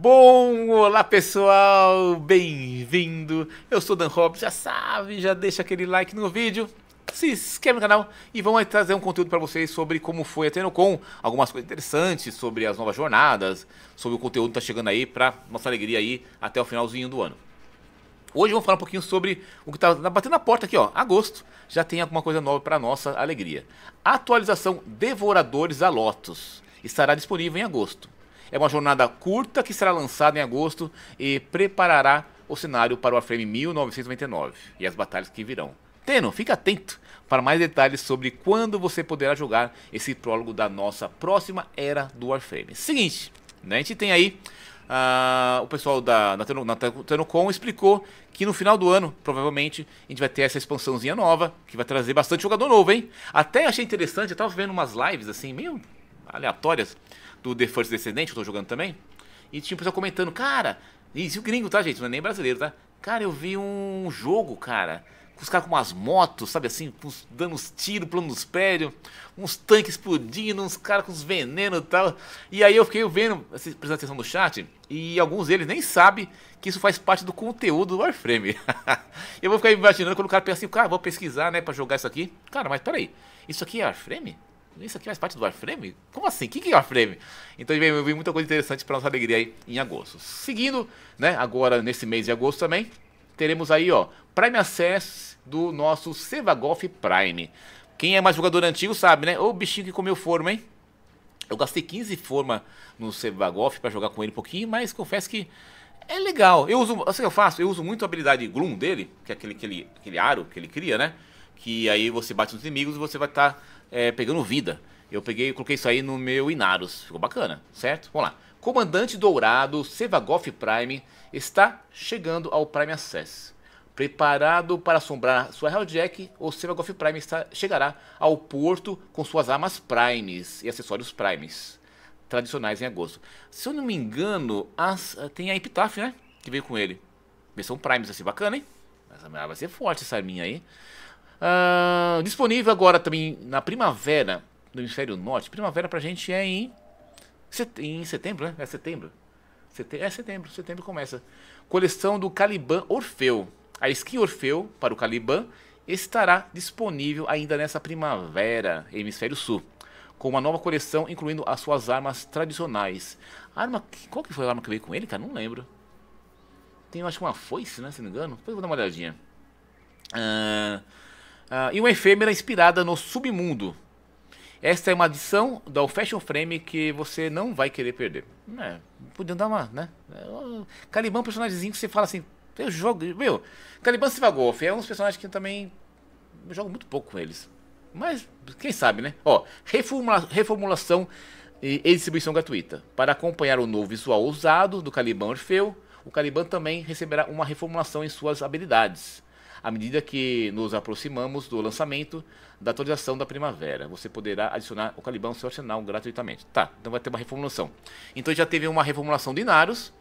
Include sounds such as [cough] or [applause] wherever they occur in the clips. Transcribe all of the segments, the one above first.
Bom, olá pessoal, bem-vindo. Eu sou Dan Hobbs, já sabe, já deixa aquele like no vídeo, se inscreve no canal e vamos trazer um conteúdo para vocês sobre como foi a Tenocon, algumas coisas interessantes sobre as novas jornadas, sobre o conteúdo que está chegando aí para nossa alegria aí até o finalzinho do ano. Hoje vamos falar um pouquinho sobre o que está batendo na porta aqui, ó. Agosto já tem alguma coisa nova para nossa alegria. atualização Devoradores a Lotus estará disponível em agosto. É uma jornada curta que será lançada em agosto e preparará o cenário para o Warframe 1999 e as batalhas que virão. Teno, fica atento para mais detalhes sobre quando você poderá jogar esse prólogo da nossa próxima era do Warframe. Seguinte, né, a gente tem aí Uh, o pessoal da, Tenocon explicou que no final do ano, provavelmente, a gente vai ter essa expansãozinha nova, que vai trazer bastante jogador novo, hein? Até achei interessante, eu tava vendo umas lives assim, meio aleatórias do The First Descendente, que eu tô jogando também. E tinha um pessoal comentando, cara, isso o gringo, tá, gente? Não é nem brasileiro, tá? Cara, eu vi um jogo, cara, com os caras com umas motos, sabe assim, dando uns tiros, pulando nos prédios, uns tanques explodindo, uns caras com os venenos e tal. E aí eu fiquei vendo, assim, prestando atenção no chat, e alguns deles nem sabem que isso faz parte do conteúdo do Warframe. [laughs] eu vou ficar imaginando quando o cara pensa assim, cara, vou pesquisar, né, pra jogar isso aqui. Cara, mas peraí, isso aqui é Warframe? isso aqui faz parte do wireframe? Como assim? O que é wireframe? Então eu vi muita coisa interessante para nossa alegria aí em agosto. Seguindo, né, agora nesse mês de agosto também, teremos aí, ó, Prime Access do nosso Sevagolf Prime. Quem é mais jogador antigo sabe, né? O bichinho que comeu forma, hein? Eu gastei 15 forma no Sevagolf para jogar com ele um pouquinho, mas confesso que é legal. Eu uso, assim eu faço, eu uso muito a habilidade Gloom dele, que é aquele, aquele, aquele aro que ele cria, né? que aí você bate nos inimigos e você vai estar tá, é, pegando vida. Eu peguei, coloquei isso aí no meu Inaros. Ficou bacana, certo? Vamos lá. Comandante Dourado, Sevagoff Prime, está chegando ao Prime Access. Preparado para assombrar sua Helljack, o Sevagoff Prime está, chegará ao porto com suas armas Primes e acessórios Primes tradicionais em agosto. Se eu não me engano, as, eh, tem a Epitaph, né? Que veio com ele. Versão Primes, vai assim, ser bacana, hein? Essa vai ser forte essa arminha aí. Uh, disponível agora também na primavera do hemisfério norte. Primavera pra gente é em, set em setembro, né? É setembro. é setembro, setembro começa. Coleção do Caliban Orfeu. A skin Orfeu para o Caliban estará disponível ainda nessa primavera, hemisfério sul. Com uma nova coleção, incluindo as suas armas tradicionais. arma. Qual que foi a arma que veio com ele, cara? Não lembro. Tem, acho que uma foice, né? Se não me engano. Depois eu vou dar uma olhadinha. Ahn. Uh uh, e uma efêmera inspirada no submundo. Esta é uma adição do Fashion Frame que você não vai querer perder. É, podiam dar uma, né? É, Caliban é um personagemzinho que você fala assim, eu jogo, meu, Caliban Sivagolf é um dos personagens que eu também eu jogo muito pouco com eles. Mas quem sabe, né? Ó, reformula, reformulação e distribuição gratuita. Para acompanhar o novo visual ousado do Caliban Orfeu, o Caliban também receberá uma reformulação em suas habilidades à medida que nos aproximamos do lançamento da atualização da primavera. Você poderá adicionar o Caliban ao seu arsenal gratuitamente. Tá, então vai ter uma reformulação. Então já teve uma reformulação de Inaros,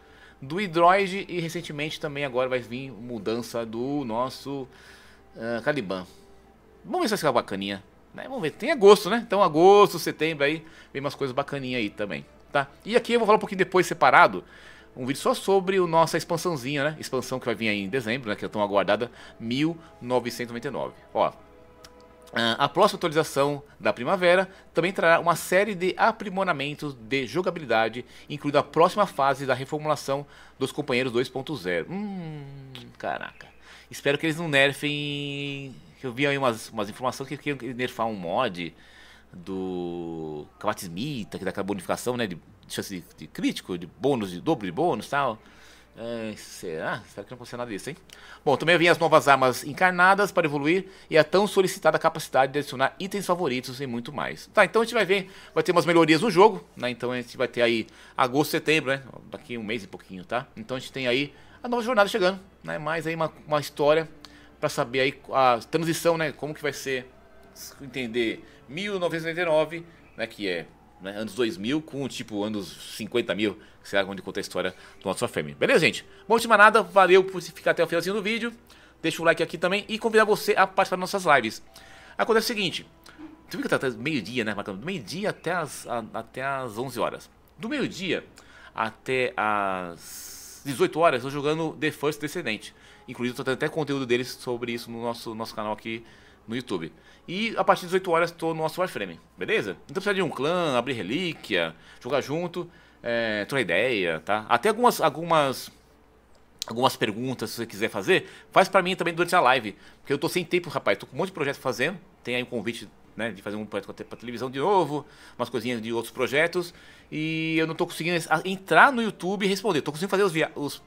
do Hydroid e recentemente também agora vai vir mudança do nosso uh, ah, Caliban. Vamos ver se vai ficar bacaninha. Né? Vamos ver, tem agosto, né? Então agosto, setembro aí, vem umas coisas bacaninhas aí também, tá? E aqui eu vou falar um pouquinho depois separado um vídeo só sobre o nossa expansãozinha, né? Expansão que vai vir aí em dezembro, né? Que eu tão aguardada, 1999. Ó, ah, a próxima atualização da primavera também trará uma série de aprimoramentos de jogabilidade, incluindo a próxima fase da reformulação dos companheiros 2.0. Hum, caraca. Espero que eles não nerfem. Eu vi aí umas, umas informações que queriam nerfar um mod do Kawatsmita, que dá aquela bonificação, né? De chance de, de crítico, de bônus, de dobro de bônus e tal. É, será? Será que não aconteceu nada disso, hein? Bom, também vem as novas armas encarnadas para evoluir e a tão solicitada capacidade de adicionar itens favoritos e muito mais. Tá, então a gente vai ver, vai ter umas melhorias no jogo, né? Então a gente vai ter aí agosto, setembro, né? Daqui um mês e pouquinho, tá? Então a gente tem aí a nova jornada chegando, né? Mais aí uma, uma história para saber aí a transição, né? Como que vai ser, entender 1999, né? Que é né, anos 2000 com tipo anos 50 mil, que será onde conta a história do nosso Fêmea. Beleza, gente? Bom, última nada, valeu por ficar até o finalzinho do vídeo. Deixa o like aqui também e convidar você a participar das nossas lives. Acontece o seguinte, tu tá até meio-dia, né, marcando? Do meio-dia até as, a, até as 11 horas. Do meio-dia até as 18 horas, eu tô jogando The First Descendente. Inclusive, tô tendo até conteúdo deles sobre isso no nosso, nosso canal aqui no YouTube. E a partir das 8 horas estou no nosso Warframe, beleza? Então precisa de um clã, abrir relíquia, jogar junto, é, trocar ideia, tá? Até algumas, algumas, algumas perguntas, se você quiser fazer, faz pra mim também durante a live. Porque eu tô sem tempo, rapaz, tô com um monte de projeto fazendo. Tem aí um convite né, de fazer um projeto para televisão de novo, umas coisinhas de outros projetos, e eu não estou conseguindo entrar no YouTube e responder. Estou conseguindo fazer os, os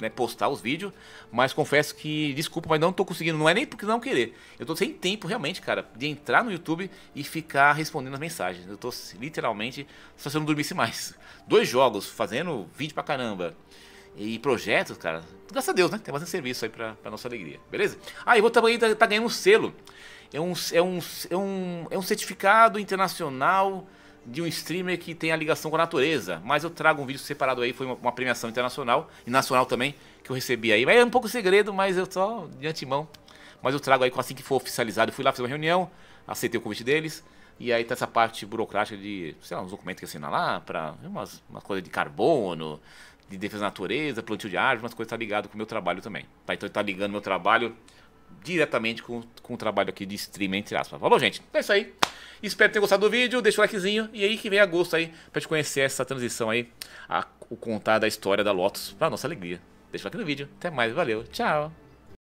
né, postar os vídeos, mas confesso que, desculpa, mas não tô conseguindo, não é nem porque não querer. Eu tô sem tempo realmente, cara, de entrar no YouTube e ficar respondendo as mensagens. Eu tô literalmente, só se eu não dormisse mais. [laughs] Dois jogos, fazendo vídeo pra caramba. E projetos, cara, graças a Deus, né? Tem bastante serviço aí pra, pra nossa alegria, beleza? Ah, e vou também tá, tá ganhando um selo. É um, é, um, é, um, é um certificado internacional de um streamer que tem a ligação com a natureza. Mas eu trago um vídeo separado aí, foi uma premiação internacional e nacional também que eu recebi aí. Mas é um pouco segredo, mas eu só de antemão. Mas eu trago aí assim que for oficializado. Eu fui lá, fazer uma reunião, aceitei o convite deles. E aí tá essa parte burocrática de, sei lá, uns documentos que assinar lá, pra umas, coisas de carbono, de defesa da natureza, plantio de árvores, umas coisas tá ligado com o meu trabalho também. Tá, então ele tá ligando meu trabalho diretamente com, com o trabalho aqui de streaming, entre aspas. Falou, tá gente? Então é isso aí. Espero ter gostado do vídeo, deixa o likezinho e aí que vem agosto aí, pra gente conhecer essa transição aí, a, o contar da história da Lotus, pra nossa alegria. Deixa o like no vídeo, até mais, valeu, tchau!